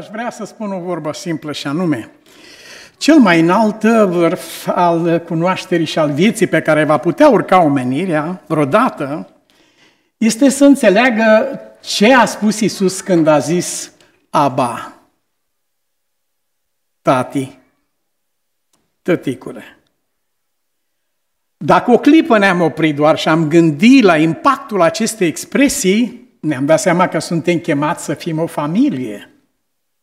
Aș vrea să spun o vorbă simplă și anume, cel mai înalt vârf al cunoașterii și al vieții pe care va putea urca omenirea vreodată este să înțeleagă ce a spus Isus când a zis Aba, tati, tăticule. Dacă o clipă ne-am oprit doar și am gândit la impactul acestei expresii, ne-am dat seama că suntem chemați să fim o familie –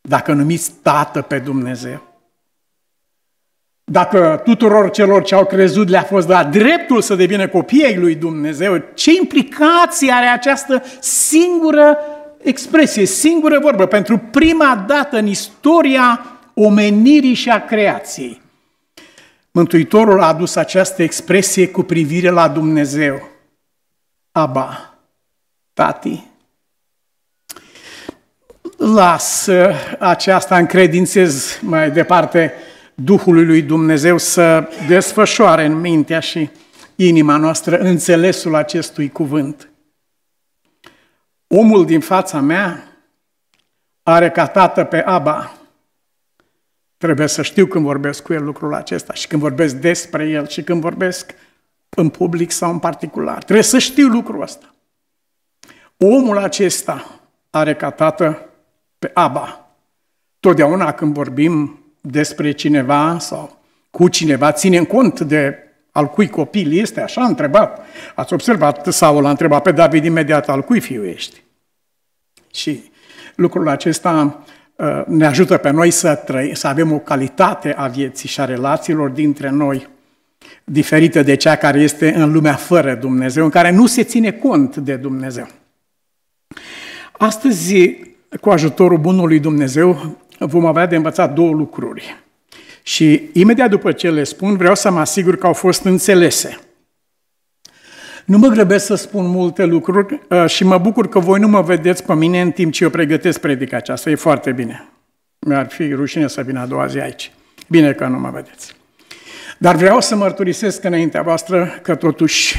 dacă numiți Tată pe Dumnezeu. Dacă tuturor celor ce au crezut le-a fost dat dreptul să devină copiii lui Dumnezeu, ce implicații are această singură expresie, singură vorbă, pentru prima dată în istoria omenirii și a creației? Mântuitorul a adus această expresie cu privire la Dumnezeu. Aba, tati, las aceasta, încredințez mai departe Duhului lui Dumnezeu să desfășoare în mintea și inima noastră înțelesul acestui cuvânt. Omul din fața mea are ca tată pe Aba. Trebuie să știu când vorbesc cu el lucrul acesta și când vorbesc despre el și când vorbesc în public sau în particular. Trebuie să știu lucrul ăsta. Omul acesta are ca tată pe aba. Totdeauna când vorbim despre cineva sau cu cineva, ținem cont de al cui copil este, așa a întrebat. Ați observat, Saul a întrebat pe David imediat, al cui fiu ești? Și lucrul acesta uh, ne ajută pe noi să, trăi, să avem o calitate a vieții și a relațiilor dintre noi diferită de cea care este în lumea fără Dumnezeu, în care nu se ține cont de Dumnezeu. Astăzi cu ajutorul Bunului Dumnezeu, vom avea de învățat două lucruri. Și imediat după ce le spun, vreau să mă asigur că au fost înțelese. Nu mă grăbesc să spun multe lucruri uh, și mă bucur că voi nu mă vedeți pe mine în timp ce eu pregătesc predica aceasta. E foarte bine. Mi-ar fi rușine să vin a doua zi aici. Bine că nu mă vedeți. Dar vreau să mărturisesc înaintea voastră că totuși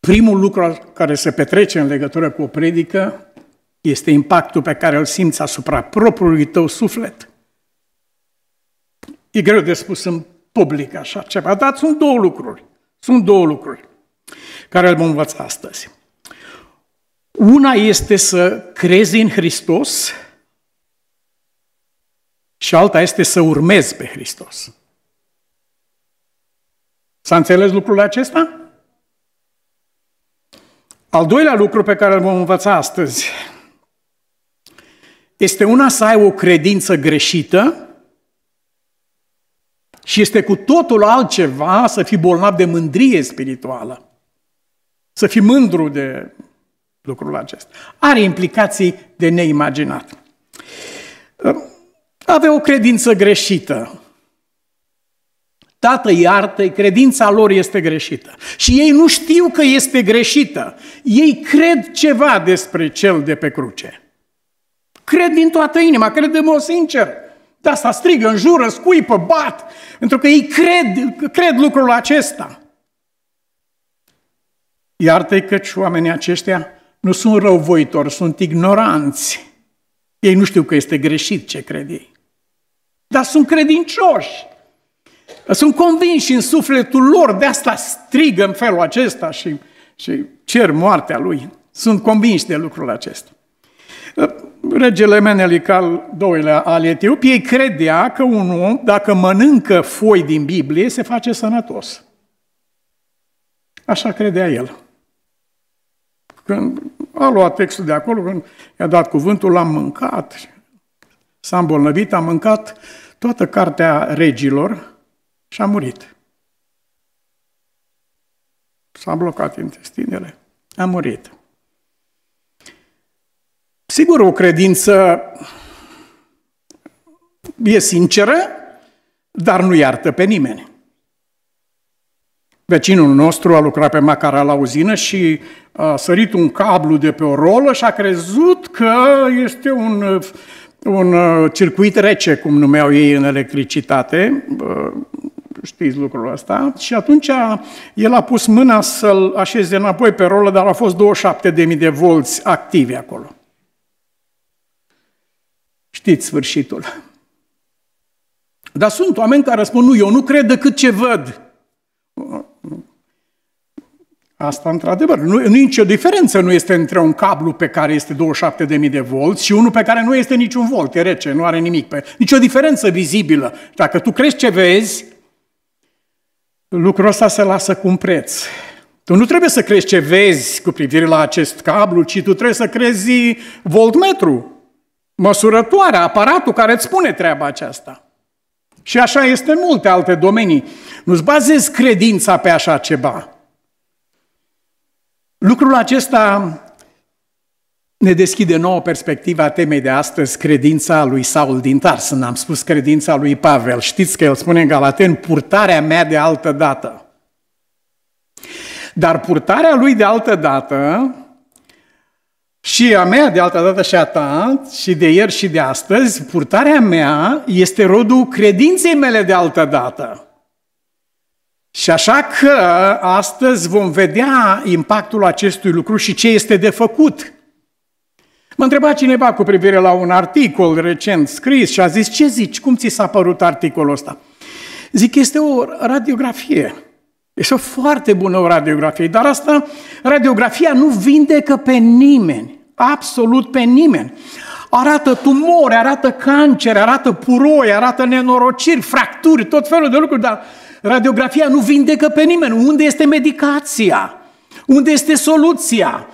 primul lucru care se petrece în legătură cu o predică este impactul pe care îl simți asupra propriului tău suflet. E greu de spus în public așa ceva, dar sunt două lucruri. Sunt două lucruri care îl vom învăța astăzi. Una este să crezi în Hristos și alta este să urmezi pe Hristos. S-a înțeles lucrul acesta? Al doilea lucru pe care îl vom învăța astăzi este una să ai o credință greșită și este cu totul altceva să fii bolnav de mândrie spirituală. Să fii mândru de lucrul acesta. Are implicații de neimaginat. Avea o credință greșită. Tată iartă, credința lor este greșită. Și ei nu știu că este greșită. Ei cred ceva despre cel de pe cruce. Cred din toată inima, cred de mod sincer. De asta strigă, înjură, scuipă, bat, pentru că ei cred, cred lucrul acesta. Iartă-i căci oamenii aceștia nu sunt răuvoitori, sunt ignoranți. Ei nu știu că este greșit ce cred ei. Dar sunt credincioși. Sunt convinși în sufletul lor, de asta strigă în felul acesta și, și cer moartea lui. Sunt convinși de lucrul acesta. Regele Menelical II doilea al Etiopiei credea că un om, dacă mănâncă foi din Biblie, se face sănătos. Așa credea el. Când a luat textul de acolo, când i-a dat cuvântul, l a mâncat, s-a îmbolnăvit, a mâncat toată cartea regilor și a murit. S-a blocat intestinele, a murit. Sigur, o credință e sinceră, dar nu iartă pe nimeni. Vecinul nostru a lucrat pe macara la uzină și a sărit un cablu de pe o rolă și a crezut că este un, un uh, circuit rece, cum numeau ei în electricitate, știți lucrul ăsta, și atunci el a pus mâna să-l așeze înapoi pe rolă, dar a fost 27.000 de volți active acolo știți sfârșitul. Dar sunt oameni care răspund, nu, eu nu cred decât ce văd. Asta, într-adevăr, nu, e nicio diferență nu este între un cablu pe care este 27.000 de volți și unul pe care nu este niciun volt, e rece, nu are nimic. Pe, o diferență vizibilă. Dacă tu crezi ce vezi, lucrul ăsta se lasă cu un preț. Tu nu trebuie să crezi ce vezi cu privire la acest cablu, ci tu trebuie să crezi voltmetru măsurătoarea, aparatul care îți spune treaba aceasta. Și așa este în multe alte domenii. Nu-ți bazezi credința pe așa ceva. Lucrul acesta ne deschide nouă perspectiva temei de astăzi, credința lui Saul din n Am spus credința lui Pavel. Știți că el spune în Galaten, purtarea mea de altă dată. Dar purtarea lui de altă dată și a mea, de altă dată și a ta, și de ieri și de astăzi, purtarea mea este rodul credinței mele de altă dată. Și așa că astăzi vom vedea impactul acestui lucru și ce este de făcut. Mă întreba cineva cu privire la un articol recent scris și a zis, ce zici, cum ți s-a părut articolul ăsta? Zic, este o radiografie. Este o foarte bună radiografie, dar asta, radiografia nu vindecă pe nimeni absolut pe nimeni. Arată tumori, arată cancer, arată puroi, arată nenorociri, fracturi, tot felul de lucruri, dar radiografia nu vindecă pe nimeni. Unde este medicația? Unde este soluția?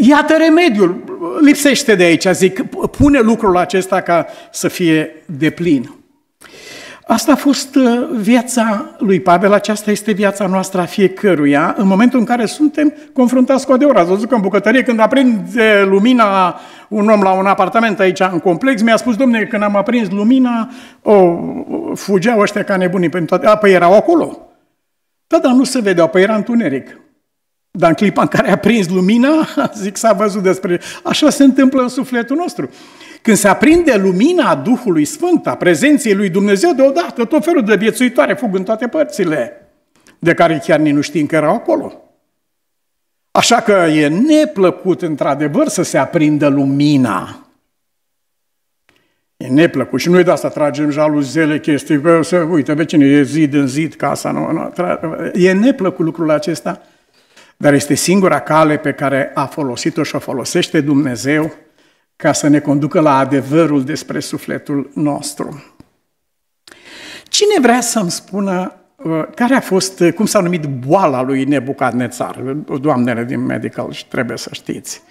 Iată remediul. Lipsește de aici, zic, pune lucrul acesta ca să fie deplin. Asta a fost uh, viața lui Pavel, aceasta este viața noastră a fiecăruia, în momentul în care suntem confruntați cu adevărat. Ați văzut că în bucătărie, când aprinde lumina un om la un apartament aici în complex, mi-a spus, domne, când am aprins lumina, o, fugeau ăștia ca nebunii pentru toate. Apoi erau acolo. Da, dar nu se vedeau, păi era întuneric. Dar în clipa în care a prins lumina, zic, s-a văzut despre... Așa se întâmplă în sufletul nostru. Când se aprinde lumina Duhului Sfânt, a prezenței lui Dumnezeu, deodată tot felul de viețuitoare fug în toate părțile, de care chiar nici nu știm că erau acolo. Așa că e neplăcut, într-adevăr, să se aprindă lumina. E neplăcut. Și noi de asta tragem jaluzele, chestii, Bă, să, uite, vecine, e zid în zid, casa nu, nu, E neplăcut lucrul acesta, dar este singura cale pe care a folosit-o și o folosește Dumnezeu ca să ne conducă la adevărul despre sufletul nostru. Cine vrea să-mi spună uh, care a fost, uh, cum s-a numit boala lui Nebucadnețar? Uh, doamnele din medical trebuie să știți.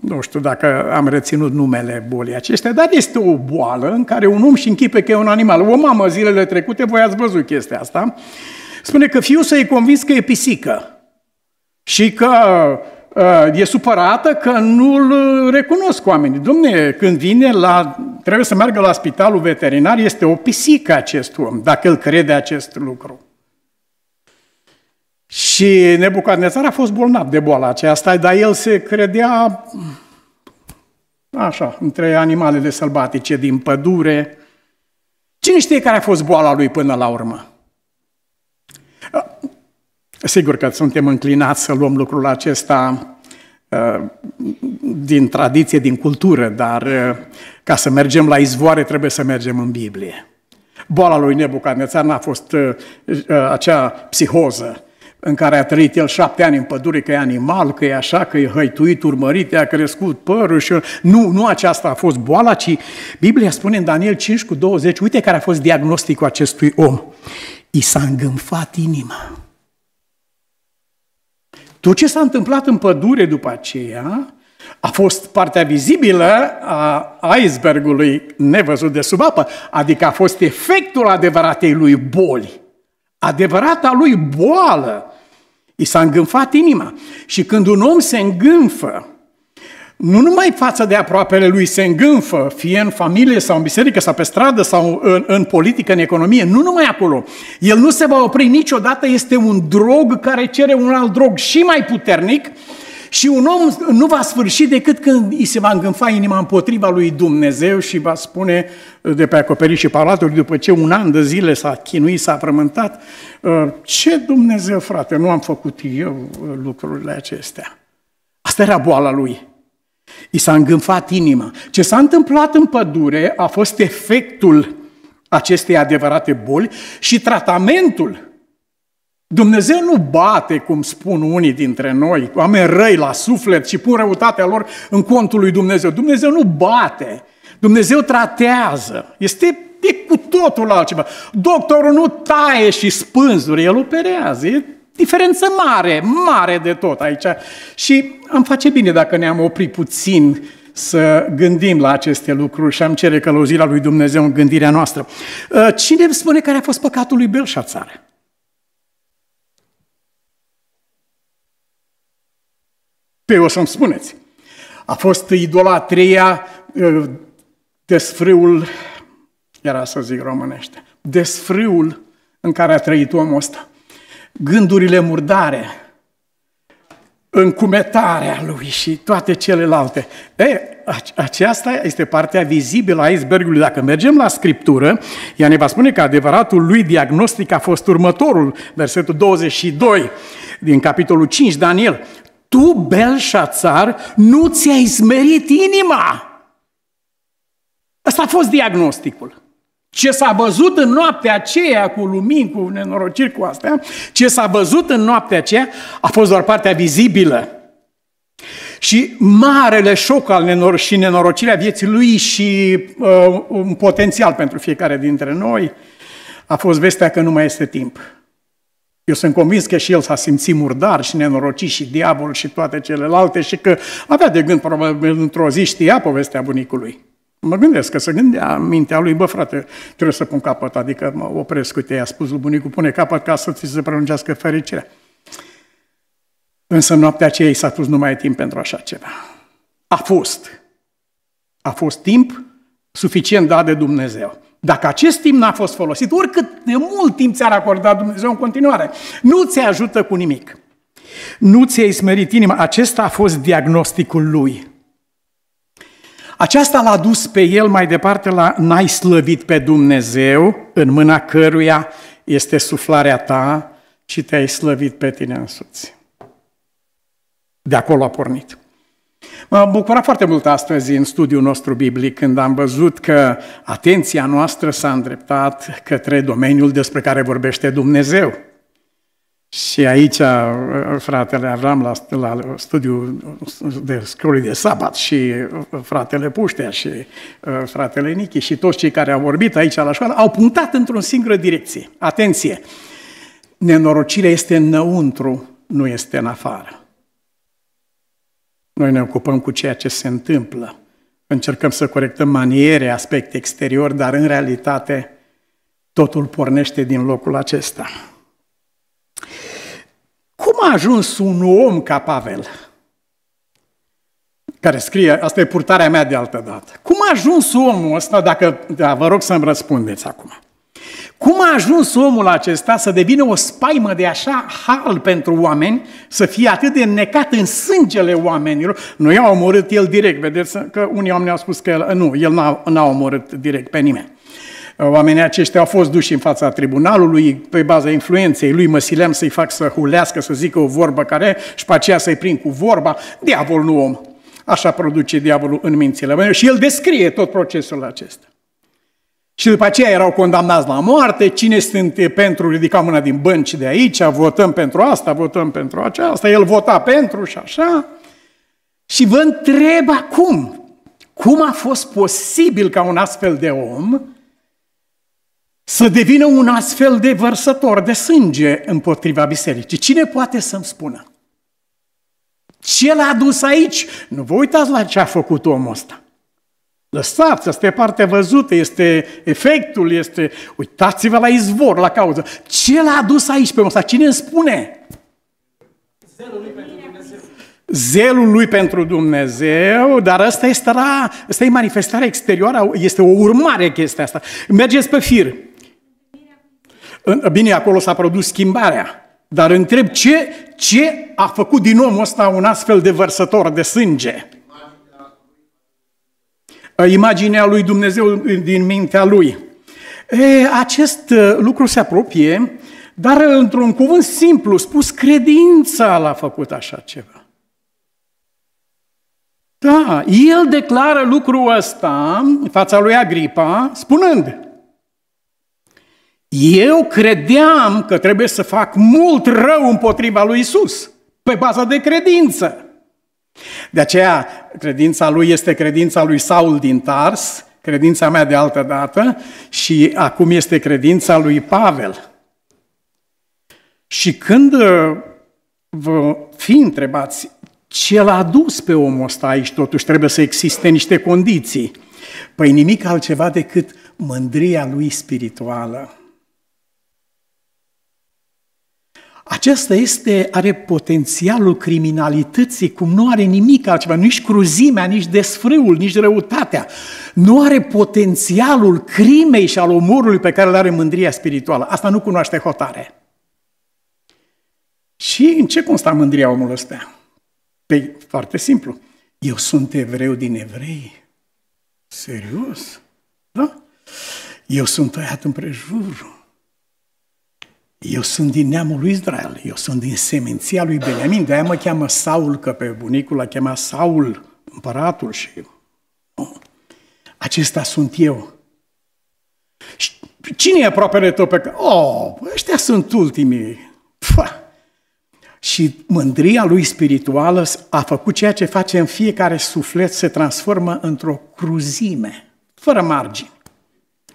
Nu știu dacă am reținut numele bolii acestea, dar este o boală în care un om și închipe că e un animal. O mamă zilele trecute, voi ați văzut chestia asta, spune că fiul să-i convins că e pisică și că Ă, e supărată că nu-l recunosc oamenii. Domne, când vine la, trebuie să meargă la spitalul veterinar, este o pisică acest om, dacă îl crede acest lucru. Și Nebucadnezar a fost bolnav de boala aceasta, dar el se credea așa, între animalele sălbatice din pădure. Cine știe care a fost boala lui până la urmă? Sigur că suntem înclinați să luăm lucrul acesta uh, din tradiție, din cultură, dar uh, ca să mergem la izvoare trebuie să mergem în Biblie. Boala lui Nebucadnețar n-a fost uh, acea psihoză în care a trăit el șapte ani în pădure, că e animal, că e așa, că e hăituit, urmărit, a crescut părul și... Nu, nu aceasta a fost boala, ci Biblia spune în Daniel 5 cu 20, uite care a fost diagnosticul acestui om. I s-a îngânfat inima. Tot ce s-a întâmplat în pădure după aceea a fost partea vizibilă a icebergului nevăzut de sub apă, adică a fost efectul adevăratei lui boli, adevărata lui boală. I s-a îngânfat inima. Și când un om se îngânfă, nu numai față de aproapele lui se îngânfă, fie în familie sau în biserică sau pe stradă sau în, în politică, în economie, nu numai acolo. El nu se va opri niciodată, este un drog care cere un alt drog și mai puternic și un om nu va sfârși decât când îi se va îngânfa inima împotriva lui Dumnezeu și va spune de pe acoperișii palatului, după ce un an de zile s-a chinuit, s-a frământat, ă, ce Dumnezeu, frate, nu am făcut eu lucrurile acestea. Asta era boala lui. I s-a îngânfat inima. Ce s-a întâmplat în pădure a fost efectul acestei adevărate boli și tratamentul. Dumnezeu nu bate, cum spun unii dintre noi, oameni răi la suflet și pun răutatea lor în contul lui Dumnezeu. Dumnezeu nu bate, Dumnezeu tratează. Este e cu totul altceva. Doctorul nu taie și spânzuri, el operează, e diferență mare, mare de tot aici. Și am face bine dacă ne-am oprit puțin să gândim la aceste lucruri și am cere călăuzirea lui Dumnezeu în gândirea noastră. Uh, cine spune care a fost păcatul lui Belșațar? Pe o să-mi spuneți. A fost idolatria, uh, desfrâul, era să zic românește, desfrâul în care a trăit omul ăsta gândurile murdare, încumetarea lui și toate celelalte. E, aceasta este partea vizibilă a icebergului. Dacă mergem la Scriptură, ea ne va spune că adevăratul lui diagnostic a fost următorul, versetul 22 din capitolul 5, Daniel. Tu, Belșațar, nu ți-ai smerit inima. Asta a fost diagnosticul. Ce s-a văzut în noaptea aceea cu lumini, cu nenorociri cu astea, ce s-a văzut în noaptea aceea a fost doar partea vizibilă. Și marele șoc al nenor- și nenorocirea vieții lui și uh, un potențial pentru fiecare dintre noi a fost vestea că nu mai este timp. Eu sunt convins că și el s-a simțit murdar și nenorocit și diavol și toate celelalte și că avea de gând probabil într-o zi știa povestea bunicului mă gândesc că se gândea în mintea lui, bă frate, trebuie să pun capăt, adică mă opresc, uite, i-a spus lui bunicul, pune capăt ca să ți se prelungească fericirea. Însă noaptea aceea i s-a pus numai timp pentru așa ceva. A fost. A fost timp suficient dat de Dumnezeu. Dacă acest timp n-a fost folosit, oricât de mult timp ți-ar acorda Dumnezeu în continuare, nu ți ajută cu nimic. Nu ți-ai smerit inima. Acesta a fost diagnosticul lui. Aceasta l-a dus pe el mai departe la n-ai slăvit pe Dumnezeu, în mâna căruia este suflarea ta, ci te-ai slăvit pe tine însuți. De acolo a pornit. Mă am bucurat foarte mult astăzi în studiul nostru biblic când am văzut că atenția noastră s-a îndreptat către domeniul despre care vorbește Dumnezeu. Și aici uh, fratele Avram la, la studiu de scrului de sabat și uh, fratele Puștea și uh, fratele Nichi și toți cei care au vorbit aici la școală au punctat într-o singură direcție. Atenție! Nenorocirea este înăuntru, nu este în afară. Noi ne ocupăm cu ceea ce se întâmplă. Încercăm să corectăm maniere, aspecte exterior, dar în realitate totul pornește din locul acesta a ajuns un om ca Pavel, care scrie, asta e purtarea mea de altă dată, cum a ajuns omul ăsta, dacă, da, vă rog să-mi răspundeți acum, cum a ajuns omul acesta să devină o spaimă de așa hal pentru oameni, să fie atât de necat în sângele oamenilor? Nu i-a omorât el direct, vedeți că unii oameni au spus că el, nu, el n-a, n-a omorât direct pe nimeni. Oamenii aceștia au fost duși în fața tribunalului pe baza influenței lui, mă să-i fac să hulească, să zică o vorbă care și pe aceea să-i prind cu vorba. Diavol nu om. Așa produce diavolul în mințile mele și el descrie tot procesul acesta. Și după aceea erau condamnați la moarte, cine sunt pentru, ridica mâna din bănci de aici, votăm pentru asta, votăm pentru aceasta, el vota pentru și așa. Și vă întreb acum, cum a fost posibil ca un astfel de om să devină un astfel de vărsător de sânge împotriva bisericii. Cine poate să-mi spună? Ce l-a adus aici? Nu vă uitați la ce a făcut omul ăsta. Lăsați, asta e partea văzută, este efectul, este... Uitați-vă la izvor, la cauză. Ce l-a adus aici pe ăsta? Cine îmi spune? Zelul lui pentru Dumnezeu. Zelul lui pentru Dumnezeu, dar asta este, la, asta e manifestarea exterioară, este o urmare chestia asta. Mergeți pe fir. Bine, acolo s-a produs schimbarea. Dar întreb ce, ce a făcut din omul ăsta un astfel de vărsător de sânge? Imaginea lui Dumnezeu din mintea lui. E, acest uh, lucru se apropie, dar într-un cuvânt simplu spus, credința l-a făcut așa ceva. Da, el declară lucrul ăsta în fața lui Agripa, spunând, eu credeam că trebuie să fac mult rău împotriva lui Isus, pe bază de credință. De aceea, credința lui este credința lui Saul din Tars, credința mea de altă dată, și acum este credința lui Pavel. Și când uh, vă fi întrebați ce l-a dus pe omul ăsta aici, totuși trebuie să existe niște condiții. Păi nimic altceva decât mândria lui spirituală. Acesta este, are potențialul criminalității, cum nu are nimic altceva, nici cruzimea, nici desfrâul, nici răutatea. Nu are potențialul crimei și al omorului pe care îl are mândria spirituală. Asta nu cunoaște hotare. Și în ce consta mândria omului ăsta? Păi, foarte simplu. Eu sunt evreu din evrei. Serios? Da? Eu sunt tăiat împrejurul. Eu sunt din neamul lui Israel, eu sunt din seminția lui Beniamin, de-aia mă cheamă Saul, că pe bunicul l-a chemat Saul, împăratul și... Acesta sunt eu. Și cine e aproapele tău pe... Oh, ăștia sunt ultimii. Pua. Și mândria lui spirituală a făcut ceea ce face în fiecare suflet, se transformă într-o cruzime, fără margini.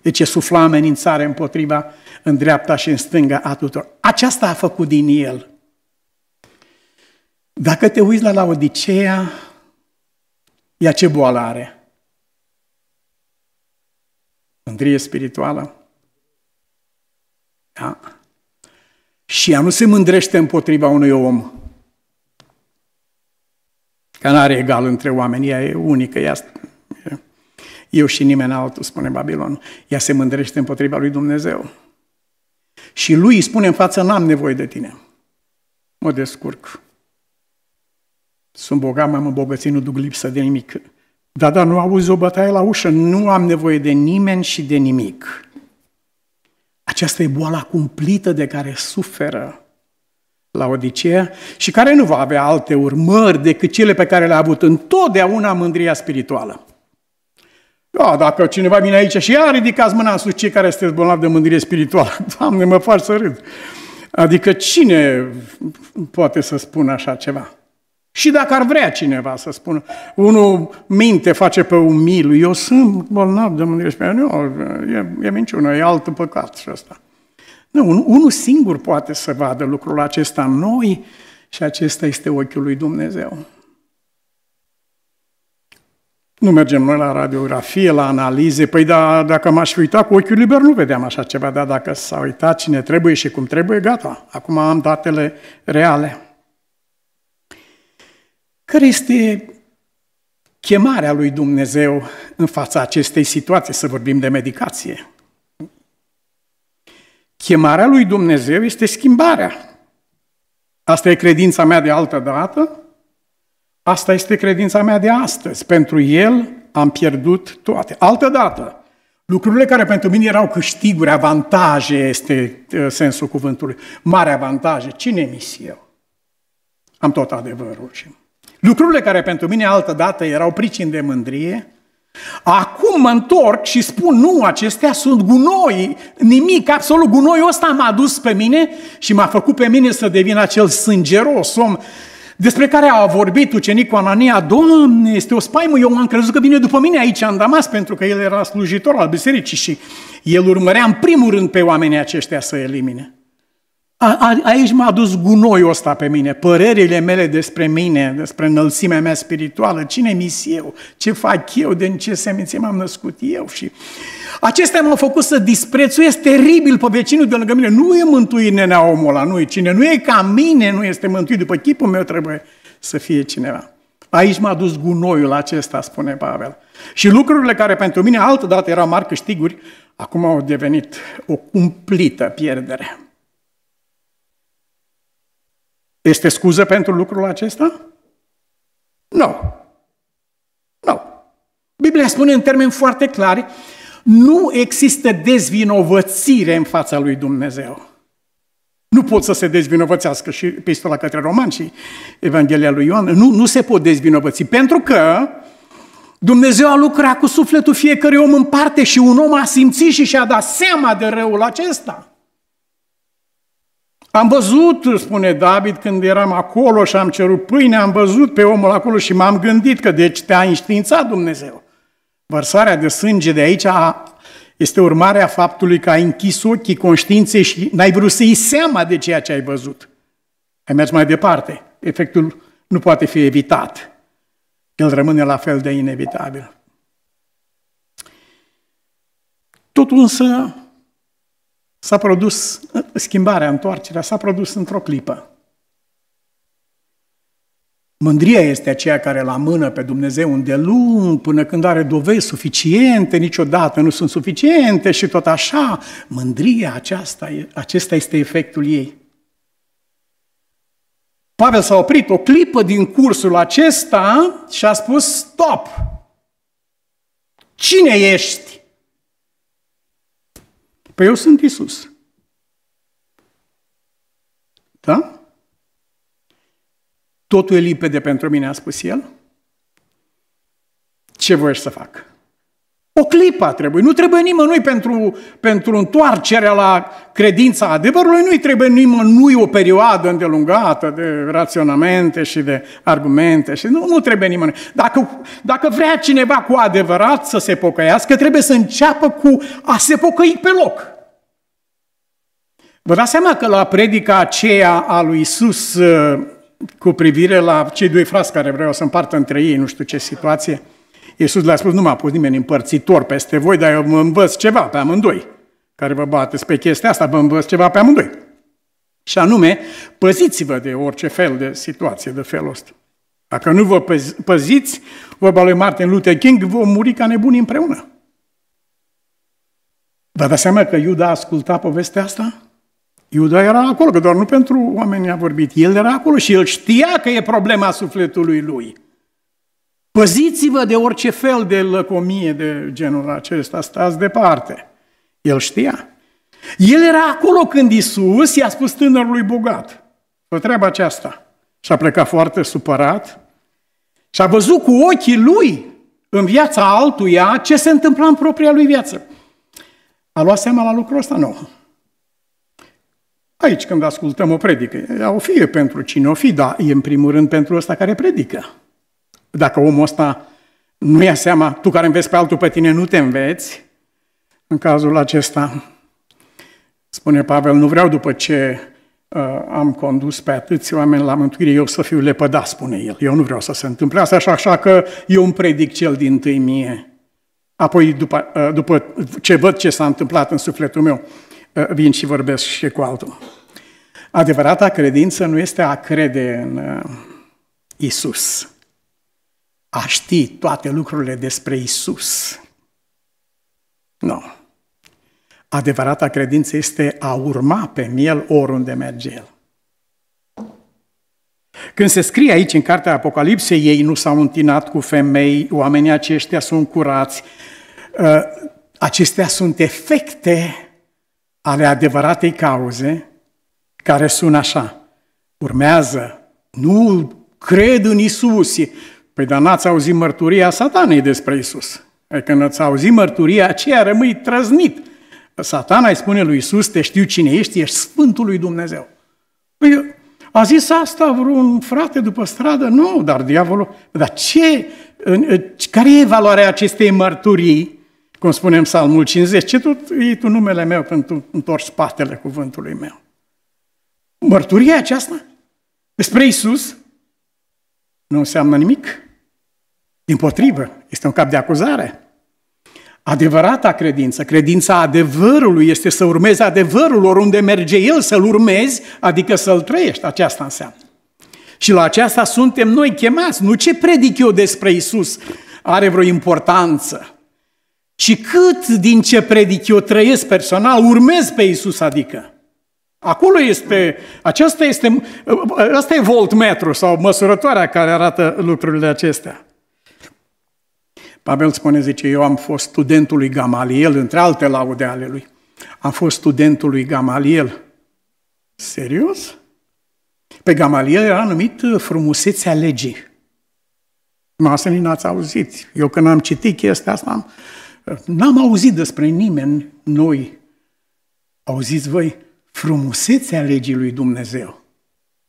Deci e sufla amenințare împotriva, în dreapta și în stânga a tuturor. Aceasta a făcut din el. Dacă te uiți la Laodicea, ea ce boală are? Mândrie spirituală. Da. Și ea nu se mândrește împotriva unui om. Că nu are egal între oameni, ea e unică, ea eu și nimeni altul, spune Babilon. Ea se mândrește împotriva lui Dumnezeu. Și lui îi spune în față, n-am nevoie de tine. Mă descurc. Sunt bogat, m-am îmbogățit, nu duc lipsă de nimic. Da, da, nu auzi o bătaie la ușă, nu am nevoie de nimeni și de nimic. Aceasta e boala cumplită de care suferă la Odisea și care nu va avea alte urmări decât cele pe care le-a avut întotdeauna mândria spirituală. Da, dacă cineva vine aici și ia ridicați mâna în sus cei care sunteți bolnavi de mândrie spirituală. Doamne, mă faci să râd. Adică cine poate să spună așa ceva? Și dacă ar vrea cineva să spună, unul minte, face pe un umil, eu sunt bolnav de mândrie spirituală, nu, e, e minciună, e alt păcat și asta. Nu, un, unul singur poate să vadă lucrul acesta în noi și acesta este ochiul lui Dumnezeu. Nu mergem noi la radiografie, la analize, păi da, dacă m-aș fi uitat cu ochiul liber nu vedeam așa ceva, dar dacă s-a uitat cine trebuie și cum trebuie, gata, acum am datele reale. Care este chemarea lui Dumnezeu în fața acestei situații, să vorbim de medicație? Chemarea lui Dumnezeu este schimbarea. Asta e credința mea de altă dată, Asta este credința mea de astăzi. Pentru el am pierdut toate. Altă dată, lucrurile care pentru mine erau câștiguri, avantaje este ă, sensul cuvântului, mare avantaje, cine mis eu? Am tot adevărul. Lucrurile care pentru mine altă dată erau pricini de mândrie, Acum mă întorc și spun, nu, acestea sunt gunoi, nimic, absolut gunoiul ăsta m-a dus pe mine și m-a făcut pe mine să devin acel sângeros om despre care a vorbit ucenicul Anania, Doamne, este o spaimă, eu am crezut că vine după mine aici în Damas, pentru că el era slujitor al bisericii și el urmărea în primul rând pe oamenii aceștia să elimine. A, a, aici m-a dus gunoiul ăsta pe mine, părerile mele despre mine, despre înălțimea mea spirituală, cine mi eu, ce fac eu, de ce seminție m-am născut eu. Și acestea m-au făcut să disprețuiesc teribil pe vecinul de lângă mine. Nu e mântuit nenea omul ăla, nu e cine, nu e ca mine, nu este mântuit, după chipul meu trebuie să fie cineva. Aici m-a dus gunoiul acesta, spune Pavel. Și lucrurile care pentru mine altădată erau mari câștiguri, acum au devenit o cumplită pierdere. Este scuză pentru lucrul acesta? Nu. Nu. Biblia spune în termeni foarte clari, nu există dezvinovățire în fața lui Dumnezeu. Nu pot să se dezvinovățească și epistola către romani și Evanghelia lui Ioan. Nu, nu se pot dezvinovăți, pentru că Dumnezeu a lucrat cu sufletul fiecărui om în parte și un om a simțit și și-a dat seama de răul acesta. Am văzut, spune David, când eram acolo și am cerut pâine, am văzut pe omul acolo și m-am gândit că deci te-a înștiințat Dumnezeu. Vărsarea de sânge de aici este urmarea faptului că ai închis ochii conștiinței și n-ai vrut să iei seama de ceea ce ai văzut. Ai mers mai departe. Efectul nu poate fi evitat. El rămâne la fel de inevitabil. Tot însă S-a produs uh, schimbarea, întoarcerea, s-a produs într-o clipă. Mândria este aceea care la mână pe Dumnezeu îndelung, până când are dovezi suficiente, niciodată nu sunt suficiente și tot așa. Mândria aceasta, acesta este efectul ei. Pavel s-a oprit o clipă din cursul acesta și a spus, stop! Cine ești? Păi eu sunt Isus. Da? Totul e limpede pentru mine, a spus el. Ce voiești să fac? O clipă trebuie. Nu trebuie nimănui pentru, pentru întoarcerea la credința adevărului, nu-i trebuie nimănui o perioadă îndelungată de raționamente și de argumente. Și nu, nu trebuie nimănui. Dacă, dacă vrea cineva cu adevărat să se pocăiască, trebuie să înceapă cu a se pocăi pe loc. Vă dați seama că la predica aceea a lui Isus uh, cu privire la cei doi frați care vreau să împartă între ei, nu știu ce situație, Iisus le-a spus, nu m-a pus nimeni împărțitor peste voi, dar eu mă învăț ceva pe amândoi. Care vă bateți pe chestia asta, vă învăț ceva pe amândoi. Și anume, păziți-vă de orice fel de situație de felul ăsta. Dacă nu vă păziți, vorba lui Martin Luther King, vom muri ca nebuni împreună. Vă dați seama că Iuda asculta povestea asta? Iuda era acolo, că doar nu pentru oameni a vorbit. El era acolo și el știa că e problema sufletului lui. Păziți-vă de orice fel de lăcomie de genul acesta, stați departe. El știa. El era acolo când Isus i-a spus tânărului bogat, o treaba aceasta. Și a plecat foarte supărat și a văzut cu ochii lui în viața altuia ce se întâmpla în propria lui viață. A luat seama la lucrul ăsta? nou. Aici când ascultăm o predică, o fie pentru cine o fi, dar e în primul rând pentru ăsta care predică. Dacă omul ăsta nu ia seama, tu care înveți pe altul pe tine, nu te înveți, în cazul acesta, spune Pavel, nu vreau după ce uh, am condus pe atâți oameni la mântuire, eu să fiu lepădat, spune el. Eu nu vreau să se întâmple asta, așa, așa că eu îmi predic cel din tâi mie. Apoi, după, uh, după ce văd ce s-a întâmplat în sufletul meu, uh, vin și vorbesc și cu altul. Adevărata credință nu este a crede în uh, Isus a ști toate lucrurile despre Isus. Nu. Adevărata credință este a urma pe el oriunde merge el. Când se scrie aici în cartea Apocalipsei, ei nu s-au întinat cu femei, oamenii aceștia sunt curați. Ă, acestea sunt efecte ale adevăratei cauze care sunt așa. Urmează, nu cred în Isus, Păi dar n-ați auzit mărturia satanei despre Isus. Adică când ați auzit mărturia aceea, rămâi trăznit. Satana îi spune lui Isus, te știu cine ești, ești Sfântul lui Dumnezeu. Păi a zis asta vreun frate după stradă? Nu, dar diavolul... Dar ce, care e valoarea acestei mărturii? Cum spunem psalmul 50, ce tot e tu numele meu când tu întorci spatele cuvântului meu? Mărturia aceasta despre Isus nu înseamnă nimic. Din potrivă, este un cap de acuzare. Adevărata credință, credința adevărului este să urmezi adevărul oriunde merge el, să-l urmezi, adică să-l trăiești, aceasta înseamnă. Și la aceasta suntem noi chemați, nu ce predic eu despre Isus are vreo importanță, ci cât din ce predic eu trăiesc personal, urmez pe Isus, adică. Acolo este, aceasta este, asta ă, ă, ă, e voltmetru sau măsurătoarea care arată lucrurile acestea. Pavel spune, zice, eu am fost studentul lui Gamaliel, între alte laude ale lui. Am fost studentul lui Gamaliel. Serios? Pe Gamaliel era numit uh, frumusețea legii. Mă să nu ați auzit. Eu când am citit chestia asta, am, uh, n-am auzit despre nimeni noi. Auziți voi? Frumusețea legii lui Dumnezeu.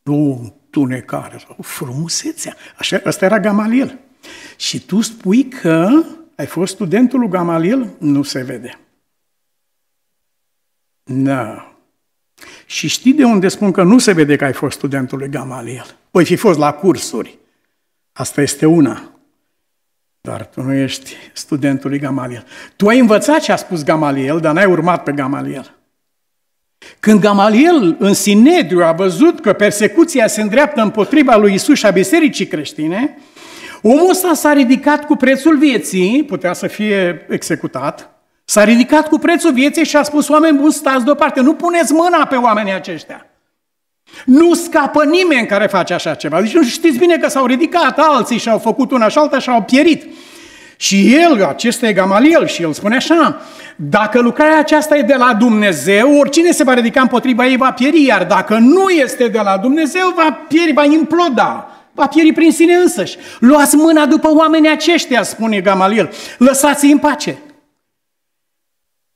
Nu tunecare, frumusețea. Așa, asta era Gamaliel. Și tu spui că ai fost studentul lui Gamaliel? Nu se vede. Nu. Da. Și știi de unde spun că nu se vede că ai fost studentul lui Gamaliel? Păi fi fost la cursuri. Asta este una. Dar tu nu ești studentul lui Gamaliel. Tu ai învățat ce a spus Gamaliel, dar n-ai urmat pe Gamaliel. Când Gamaliel în Sinedriu a văzut că persecuția se îndreaptă împotriva lui Isus și a bisericii creștine, Omul ăsta s-a ridicat cu prețul vieții, putea să fie executat, s-a ridicat cu prețul vieții și a spus, oameni buni, stați deoparte, nu puneți mâna pe oamenii aceștia. Nu scapă nimeni care face așa ceva. Deci nu știți bine că s-au ridicat alții și au făcut una și alta și au pierit. Și el, acesta e Gamaliel și el spune așa, dacă lucrarea aceasta e de la Dumnezeu, oricine se va ridica împotriva ei va pieri, iar dacă nu este de la Dumnezeu, va pieri, va imploda. A pieri prin sine însăși. Luați mâna după oamenii aceștia, spune Gamaliel. Lăsați-i în pace.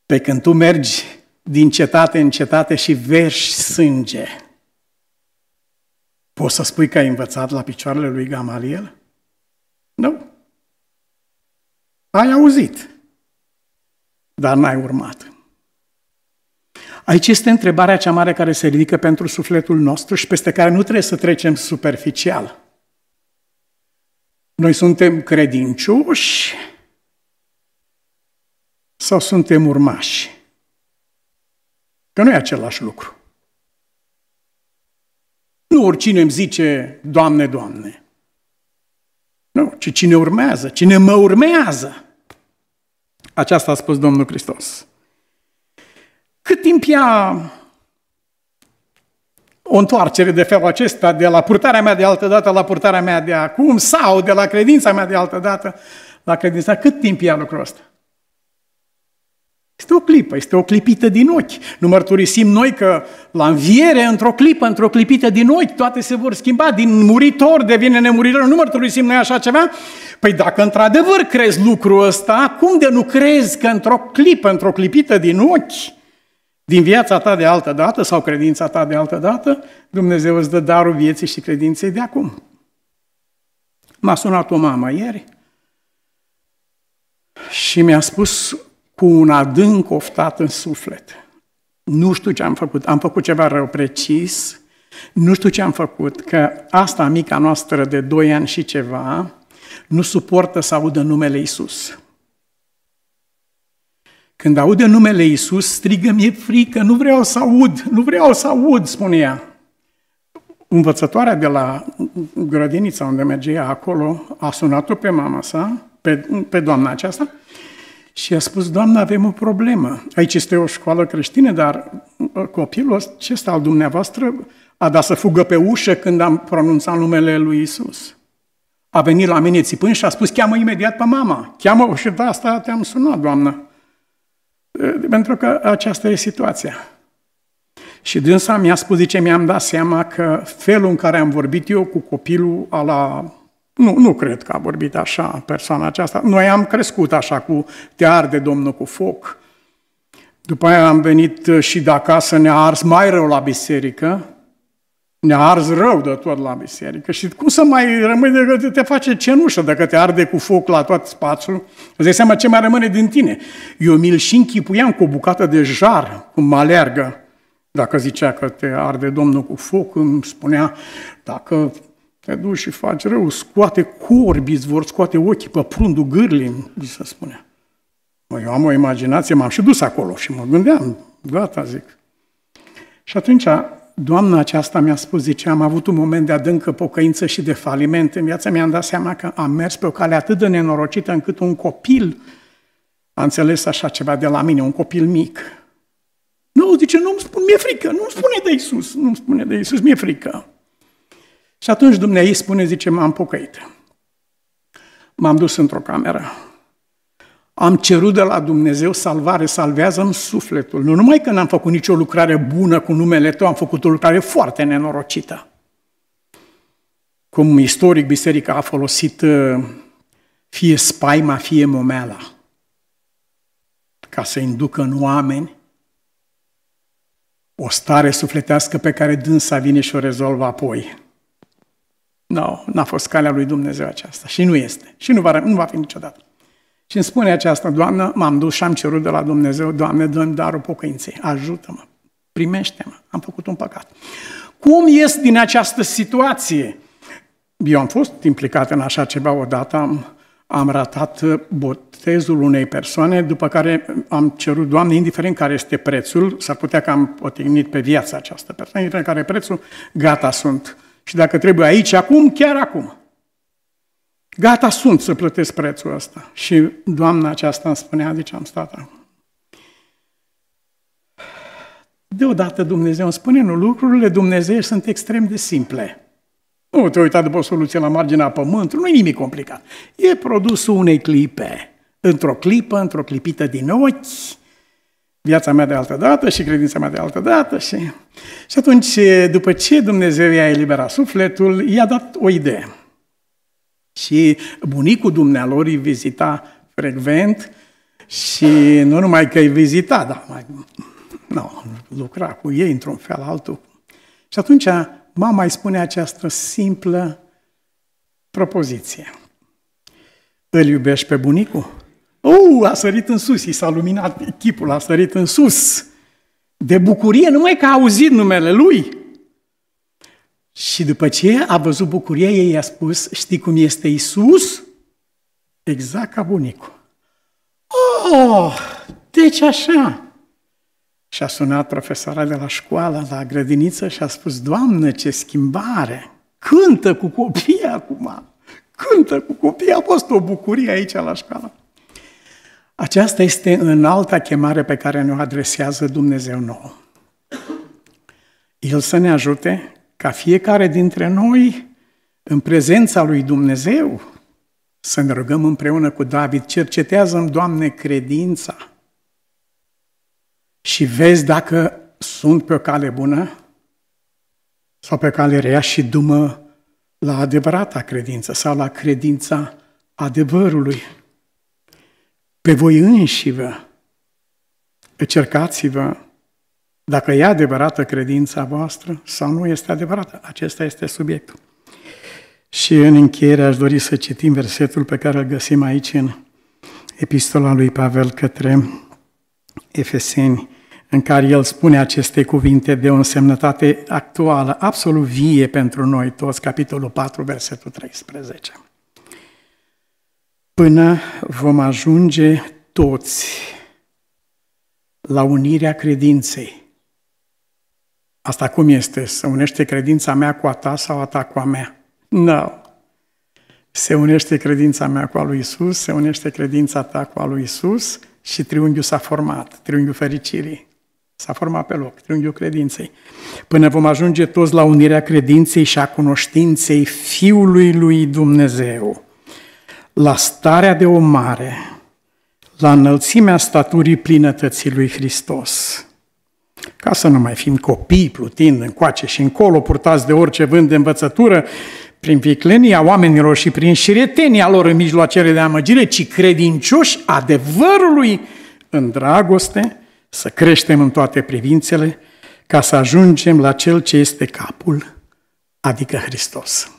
Pe când tu mergi din cetate în cetate și verși sânge, poți să spui că ai învățat la picioarele lui Gamaliel? Nu. Ai auzit, dar n-ai urmat. Aici este întrebarea cea mare care se ridică pentru sufletul nostru și peste care nu trebuie să trecem superficial. Noi suntem credincioși sau suntem urmași? Că nu e același lucru. Nu oricine îmi zice, Doamne, Doamne. Nu, ci cine urmează, cine mă urmează. Aceasta a spus Domnul Hristos. Cât timp ea o întoarcere de felul acesta de la purtarea mea de altă dată la purtarea mea de acum sau de la credința mea de altă dată la credința. Cât timp ia lucrul ăsta? Este o clipă, este o clipită din ochi. Nu mărturisim noi că la înviere, într-o clipă, într-o clipită din ochi, toate se vor schimba, din muritor devine nemuritor. Nu mărturisim noi așa ceva? Păi dacă într-adevăr crezi lucrul ăsta, cum de nu crezi că într-o clipă, într-o clipită din ochi, din viața ta de altă dată sau credința ta de altă dată, Dumnezeu îți dă darul vieții și credinței de acum. M-a sunat o mamă ieri și mi-a spus cu un adânc oftat în suflet. Nu știu ce am făcut, am făcut ceva rău precis, nu știu ce am făcut, că asta, mica noastră de 2 ani și ceva, nu suportă să audă numele Isus. Când aude numele Iisus, strigă, mi-e frică, nu vreau să aud, nu vreau să aud, spune ea. Învățătoarea de la grădinița unde mergea acolo a sunat-o pe mama sa, pe, pe doamna aceasta, și a spus, doamna, avem o problemă. Aici este o școală creștină, dar uh, copilul acesta al dumneavoastră a dat să fugă pe ușă când am pronunțat numele lui Isus. A venit la mine țipând și a spus, cheamă imediat pe mama. cheamă și de asta te-am sunat, doamnă. Eh, pentru că aceasta e situația. Și dânsa mi-a spus, zice, mi-am dat seama că felul în care am vorbit eu cu copilul ala, Nu, nu cred că a vorbit așa persoana aceasta. Noi am crescut așa cu te arde Domnul cu foc. După aia am venit eh, și de acasă, ne-a ars mai rău la biserică, ne arz rău de tot la biserică și cum să mai rămâi de te face cenușă dacă te arde cu foc la tot spațiul? Îți dai seama ce mai rămâne din tine. Eu mi-l și închipuiam cu o bucată de jar, cum mă alergă. Dacă zicea că te arde Domnul cu foc, îmi spunea, dacă te duci și faci rău, scoate corbi, îți vor scoate ochii pe prundul gârlin, mi se spunea. Mă, eu am o imaginație, m-am și dus acolo și mă gândeam, gata, zic. Și atunci Doamna aceasta mi-a spus, zice, am avut un moment de adâncă pocăință și de faliment în viața mea, am dat seama că am mers pe o cale atât de nenorocită încât un copil a înțeles așa ceva de la mine, un copil mic. Nu, zice, nu-mi spun? mi-e frică, nu-mi spune de Isus, nu-mi spune de Isus, mi-e frică. Și atunci Dumnezeu spune, zice, m-am pocăit. M-am dus într-o cameră, am cerut de la Dumnezeu salvare, salvează-mi sufletul. Nu numai că n-am făcut nicio lucrare bună cu numele tău, am făcut o lucrare foarte nenorocită. Cum istoric biserica a folosit uh, fie spaima, fie momeala ca să inducă în oameni o stare sufletească pe care dânsa vine și o rezolvă apoi. Nu, no, n-a fost calea lui Dumnezeu aceasta și nu este. Și nu va, nu va fi niciodată. Și îmi spune această doamnă, m-am dus și am cerut de la Dumnezeu, Doamne, dă dar darul pocăinței, ajută-mă, primește-mă, am făcut un păcat. Cum ies din această situație? Eu am fost implicat în așa ceva odată, am, am ratat botezul unei persoane, după care am cerut, Doamne, indiferent care este prețul, s-ar putea că am potignit pe viața această persoană, indiferent care prețul, gata sunt. Și dacă trebuie aici, acum, chiar acum. Gata sunt să plătesc prețul ăsta. Și doamna aceasta îmi spunea, deci am stat acum. Deodată Dumnezeu îmi spune, nu, lucrurile Dumnezeu sunt extrem de simple. Nu te uita după o soluție la marginea pământului, nu e nimic complicat. E produsul unei clipe. Într-o clipă, într-o clipită din ochi, viața mea de altă dată și credința mea de altă dată. Și, și atunci, după ce Dumnezeu i-a eliberat sufletul, i-a dat o idee. Și bunicul dumnealor îi vizita frecvent și nu numai că îi vizita, dar mai, nu, lucra cu ei într-un fel altul. Și atunci mama îi spune această simplă propoziție. Îl iubești pe bunicul? Uh, a sărit în sus, i s-a luminat chipul, a sărit în sus. De bucurie, numai că a auzit numele lui. Și după ce a văzut bucuria ei, i-a spus, știi cum este Isus? Exact ca bunicul. Oh, deci așa. Și a sunat profesoara de la școală, la grădiniță și a spus, Doamne, ce schimbare! Cântă cu copii acum! Cântă cu copii! A fost o bucurie aici la școală. Aceasta este alta chemare pe care ne-o adresează Dumnezeu nou. El să ne ajute ca fiecare dintre noi, în prezența lui Dumnezeu, să ne rugăm împreună cu David, cercetează-mi, Doamne, credința și vezi dacă sunt pe o cale bună sau pe cale rea și dumă la adevărata credință sau la credința adevărului. Pe voi înși vă, încercați vă dacă e adevărată credința voastră sau nu este adevărată, acesta este subiectul. Și în încheiere aș dori să citim versetul pe care îl găsim aici în epistola lui Pavel către Efeseni, în care el spune aceste cuvinte de o însemnătate actuală, absolut vie pentru noi toți, capitolul 4, versetul 13. Până vom ajunge toți la unirea credinței Asta cum este? Se unește credința mea cu a ta sau a ta cu a mea? Nu. No. Se unește credința mea cu a lui Isus, se unește credința ta cu a lui Isus și triunghiul s-a format, triunghiul fericirii. S-a format pe loc, triunghiul credinței. Până vom ajunge toți la unirea credinței și a cunoștinței Fiului lui Dumnezeu, la starea de omare, la înălțimea staturii plinătății lui Hristos. Ca să nu mai fim copii plutind încoace și încolo, purtați de orice vânt de învățătură, prin viclenia oamenilor și prin șiretenia lor în mijloacele de amăgire, ci credincioși adevărului în dragoste, să creștem în toate privințele, ca să ajungem la Cel ce este capul, adică Hristos.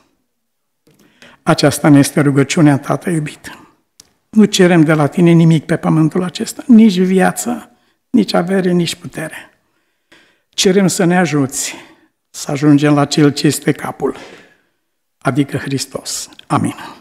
Aceasta ne este rugăciunea Tată iubit. Nu cerem de la tine nimic pe pământul acesta, nici viață, nici avere, nici putere cerem să ne ajuți să ajungem la Cel ce este capul, adică Hristos. Amin.